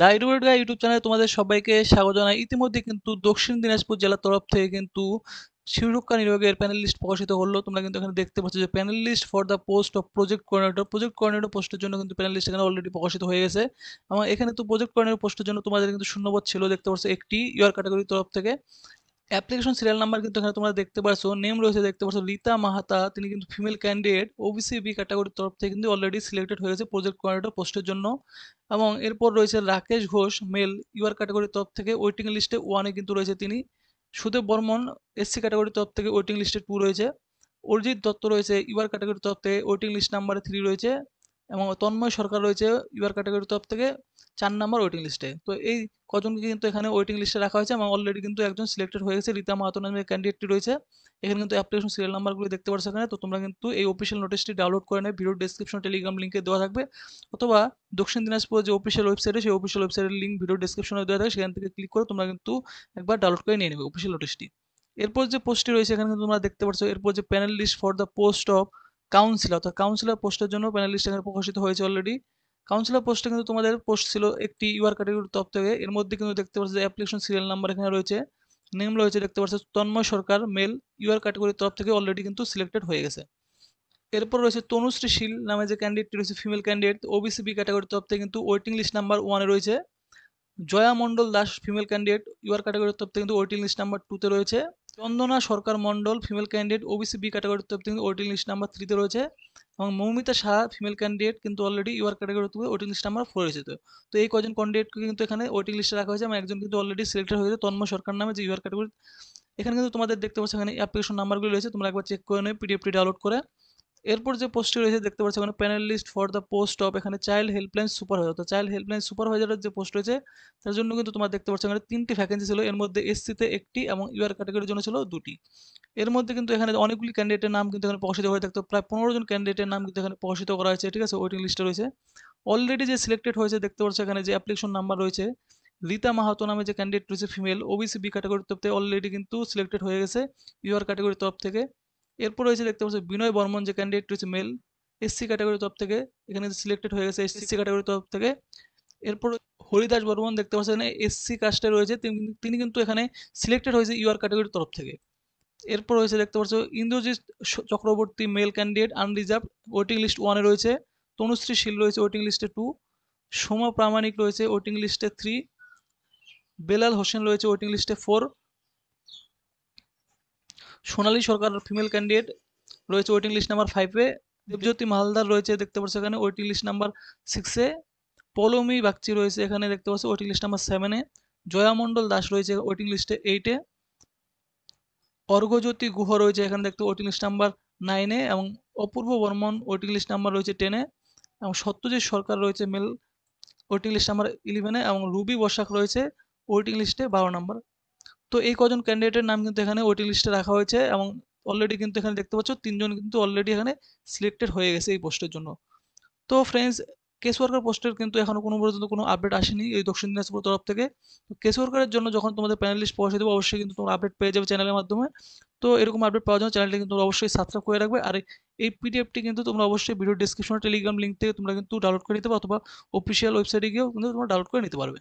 the YouTube চ্যানেলে তোমাদের সবাইকে স্বাগত জানাই ইতিমধ্যে কিন্তু দক্ষিণ দিনাজপুর জেলার তরফ থেকে কিন্তু শিশুরক্ষা নিয়োগের প্যানেল লিস্ট প্রকাশিত হলো তোমরা কিন্তু এখানে দেখতে পাচ্ছ যে panel list for the post of project coordinator project coordinator পোস্টের জন্য কিন্তু প্যানেল লিস্ট এখানে অলরেডি প্রকাশিত হয়ে গেছে এবং এখানে তো প্রজেক্ট কোঅর্ডিনেটর পোস্টের জন্য তোমাদের কিন্তু শূন্যপদ ছিল দেখতে পাচ্ছ একটি ইয়ার ক্যাটাগরির তরফ থেকে অ্যাপ্লিকেশন সিরিয়াল নাম্বার কিন্তু এখানে তোমরা দেখতে পারছো নেম রয়েছে দেখতে পারছো লিতা মাহাতা তিনি কিন্তু ফিমেল ক্যান্ডিডেট ওবিসি বি ক্যাটাগরির তরফ থেকে কিন্তু অলরেডি সিলেক্টেড হয়েছে প্রজেক্ট কোয়ার্ডার পোস্টের জন্য এবং এরপর রয়েছে রাকেশ ঘোষ মেল ইউআর ক্যাটাগরির তরফ থেকে ওয়েটিং লিস্টে ওয়ানে কিন্তু রয়েছে তিনি সুদেব বর্মন এসসি ক্যাটাগরির তরফ থেকে ওয়েটিং লিস্টে টু রয়েছে অরিজিৎ দত্ত রয়েছে ইউআর ক্যাটাগরির তরফ থেকে ওয়েটিং লিস্ট নাম্বার থ্রি রয়েছে এবং তন্ময় সরকার রয়েছে ইউআর ক্যাটাগরি তরফ থেকে চার নম্বর ওয়েটিং লিস্টে তো এই কজনকে কিন্তু এখানে ওয়েটিং লিস্টে রাখা হয়েছে এবং অলরেডি কিন্তু একজন সিলেক্টেড হয়ে গেছে রীতা মাহাতো নামের ক্যান্ডিডেটটি রয়েছে এখানে কিন্তু অ্যাপ্লিকেশন সিরিয়াল নাম্বারগুলো দেখতে পারছো এখানে তো তোমরা কিন্তু এই অফিসিয়াল নোটিশটি ডাউনলোড করে নেবে ভিডিও ডিসক্রিপশন টেলিগ্রাম লিঙ্কে দেওয়া থাকবে অথবা দক্ষিণ দিনাজপুর যে অফিসিয়াল ওয়েবসাইটে সেই অফিসিয়াল ওয়েবসাইটের লিঙ্ক ভিডিও ডিসক্রিপশনে দেওয়া থাকে সেখান থেকে ক্লিক করে তোমরা কিন্তু একবার ডাউনলোড করে নিয়ে নেবে অফিসিয়াল নোটিশটি এরপর যে পোস্টটি রয়েছে এখানে কিন্তু তোমরা দেখতে পাচ্ছ এরপর যে panel list for the post of counsellor অর্থাৎ কাউন্সিলর পোস্টের জন্য প্যানেলিস্ট এখানে প্রকাশিত হয়েছে অলরেডি কাউন্সিলর পোস্টে কিন্তু তোমাদের পোস্ট ছিল একটি ইউআর ক্যাটাগরির তরফ থেকে এর মধ্যে কিন্তু দেখতে পাচ্ছ যে অ্যাপ্লিকেশন সিরিয়াল নাম্বার এখানে রয়েছে নেম রয়েছে দেখতে পাচ্ছ তন্ময় সরকার মেল ইউআর ক্যাটাগরির তরফ থেকে অলরেডি কিন্তু সিলেক্টেড হয়ে গেছে এরপর রয়েছে তনুশ্রী শীল নামে যে ক্যান্ডিডেট রয়েছে ফিমেল ক্যান্ডিডেট ওবিসি বি ক্যাটাগরির তরফ থেকে কিন্তু ওয়েটিং লিস্ট নাম্বার ওয়ানে রয়েছে Jaya Mondal Das female candidate UR ক্যাটাগরির তরফ থেকে কিন্তু ওয়েটিং লিস্ট নাম্বার টুতে রয়েছে Chandana Sarkar Mondal female candidate OBC B ক্যাটাগরিতে কিন্তু ওয়েটিং লিস্ট নাম্বার থ্রিতে রয়েছে এবং মৌমিতা শাহ ফিমেল ক্যান্ডিডেট কিন্তু already UR category waiting list number four রয়েছে তো এই কজন ক্যান্ডিডেটকে কিন্তু এখানে ওয়েটিং লিস্টে রাখা হয়েছে এবং একজন কিন্তু অলরেডি সিলেক্টেড হয়েছে তন্ময় সরকার নামে যে ইউআর ক্যাটাগরি এখানে কিন্তু তোমাদের দেখতে পাচ্ছ এখানে অ্যাপ্লিকেশন নাম্বারগুলো রয়েছে তোমরা একবার চেক করে নেবে পিডিএফটি ডাউনলোড করে এরপর যে পোস্টটি রয়েছে দেখতে পাচ্ছি ওখানে panel list for the post of এখানে চাইল্ড হেল্পলাইন সুপারভাইজার তো চাইল্ড হেল্পলাইন সুপারভাইজারের যে পোস্ট রয়েছে তার জন্য কিন্তু তোমার দেখতে পাচ্ছ এখানে তিনটি ভ্যাকেন্সি ছিল এর মধ্যে এসসিতে একটি এবং ইউআর ক্যাটাগরির জন্য ছিল দুটি এর মধ্যে কিন্তু এখানে অনেকগুলি ক্যান্ডিডেটের নাম কিন্তু এখানে প্রকাশিত হয়ে থাকতো প্রায় পনেরো জন ক্যান্ডিডেটের নাম কিন্তু এখানে প্রকাশিত করা হয়েছে ঠিক আছে ওয়েটিং লিস্টে রয়েছে অলরেডি যে সিলেক্টেড হয়েছে দেখতে পাচ্ছ এখানে যে অ্যাপ্লিকেশন নাম্বার রয়েছে রীতা মাহাতো নামে যে ক্যান্ডিডেট রয়েছে ফিমেল ওবিসি বি ক্যাটাগরির তরফ থেকে অলরেডি কিন্তু সিলেক্টেড হয়ে গেছে ইউআর ক্যাটাগরির তরফ থেকে এরপর রয়েছে দেখতে পাচ্ছি বিনয় বর্মন যে ক্যান্ডিডেট রয়েছে মেল এসসি ক্যাটাগরি তরফ থেকে এখানে সিলেক্টেড হয়ে গেছে এসসি ক্যাটাগরি তরফ থেকে এরপর হরিদাস বর্মন দেখতে পাচ্ছেন এসসি কাস্টে রয়েছে তিনি কিন্তু এখানে সিলেক্টেড হয়েছে ইউআর ক্যাটাগরির তরফ থেকে এরপর রয়েছে দেখতে পাচ্ছ Indrajit Chakraborty male candidate unreserved waiting list ওয়ানে রয়েছে তনুশ্রী শীল রয়েছে ওয়েটিং লিস্টে টু সোমা প্রামাণিক রয়েছে ওয়েটিং লিস্টে থ্রি বেলাল হোসেন রয়েছে ওয়েটিং লিস্টে four Sonali Sarkar female candidate রয়েছে ওয়েটিং লিস্ট নাম্বার ফাইভে দেবজ্যোতি মালদার রয়েছে দেখতে পাচ্ছ এখানে ওয়েটিং লিস্ট নাম্বার সিক্সে পলমি বাগচি রয়েছে এখানে দেখতে পাচ্ছ ওয়েটিং লিস্ট নাম্বার সেভেনে জয়া মণ্ডল দাস রয়েছে ওয়েটিং লিস্টে এইটে অর্ঘ্যজ্যোতি গুহ রয়েছে এখানে দেখতে ওয়েটিং লিস্ট নাম্বার নাইনে এবং Apurba Barman waiting list number রয়েছে টেনে এবং সত্যজিৎ সরকার রয়েছে মেল ওয়েটিং লিস্ট নাম্বার ইলেভেনে এবং রুবি বসাক রয়েছে ওয়েটিং লিস্টে বারো নাম্বার তো এই কজন ক্যান্ডিডেটের নাম কিন্তু এখানে ওয়েটিং লিস্টে রাখা হয়েছে এবং অলরেডি কিন্তু এখানে দেখতে পাচ্ছ তিনজন কিন্তু অলরেডি এখানে সিলেক্টেড হয়ে গেছে এই পোস্টের জন্য তো ফ্রেন্ডস কেস ওয়ার্কার পোস্টের কিন্তু এখনো কোনো পর্যন্ত কোনো আপডেট আসেনি এই দক্ষিণ দিনাজপুরের তরফ থেকে তো কেস ওয়ার্কারের জন্য যখন তোমাদের প্যানেলিস্ট পৌঁছে দেবো অবশ্যই কিন্তু তোমরা আপডেট পেয়ে যাবে চ্যানেলের মাধ্যমে তো এরকম আপডেট পাওয়ার জন্য চ্যানেলটি কিন্তু অবশ্যই সাবস্ক্রাইব করে রাখবে আর এই পিডিএফটি কিন্তু তোমরা অবশ্যই ভিডিও ডিসক্রিপশনে টেলিগ্রাম লিঙ্ক থেকে তোমরা কিন্তু ডাউনলোড করে নিতে পারো অথবা অফিসিয়াল ওয়েবসাইটে গিয়েও কিন্তু তোমরা ডাউনলোড করে নিতে পারবে